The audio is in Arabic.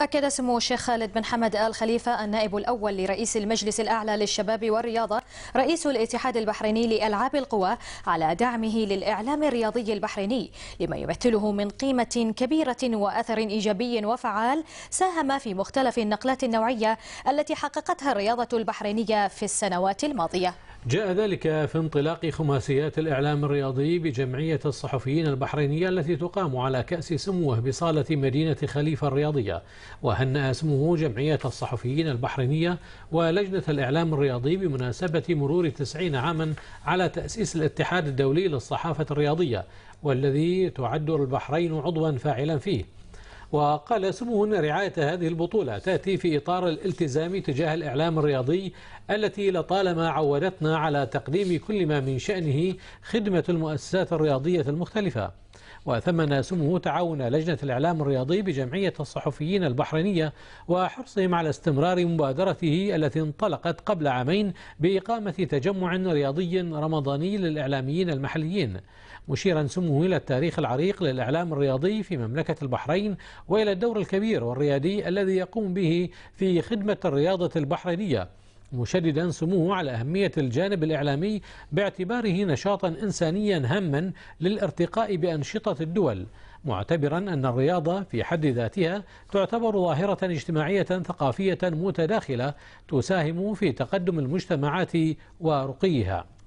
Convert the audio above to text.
أكد سمو الشيخ خالد بن حمد آل خليفة النائب الأول لرئيس المجلس الأعلى للشباب والرياضة رئيس الاتحاد البحريني لألعاب القوى على دعمه للإعلام الرياضي البحريني لما يمثله من قيمة كبيرة وأثر إيجابي وفعال ساهم في مختلف النقلات النوعية التي حققتها الرياضة البحرينية في السنوات الماضية جاء ذلك في انطلاق خماسيات الإعلام الرياضي بجمعية الصحفيين البحرينية التي تقام على كأس سموه بصالة مدينة خليفة الرياضية وهنأ اسمه جمعية الصحفيين البحرينية ولجنة الإعلام الرياضي بمناسبة مرور تسعين عاما على تأسيس الاتحاد الدولي للصحافة الرياضية والذي تعد البحرين عضوا فاعلا فيه وقال ان رعاية هذه البطولة تأتي في إطار الالتزام تجاه الإعلام الرياضي التي لطالما عودتنا على تقديم كل ما من شأنه خدمة المؤسسات الرياضية المختلفة وثمن سمو تعاون لجنة الإعلام الرياضي بجمعية الصحفيين البحرينية وحرصهم على استمرار مبادرته التي انطلقت قبل عامين بإقامة تجمع رياضي رمضاني للإعلاميين المحليين مشيرا سمه إلى التاريخ العريق للإعلام الرياضي في مملكة البحرين وإلى الدور الكبير والريادي الذي يقوم به في خدمة الرياضة البحرينية مشددا سموه على أهمية الجانب الإعلامي باعتباره نشاطا إنسانيا هاما للارتقاء بأنشطة الدول معتبرا أن الرياضة في حد ذاتها تعتبر ظاهرة اجتماعية ثقافية متداخلة تساهم في تقدم المجتمعات ورقيها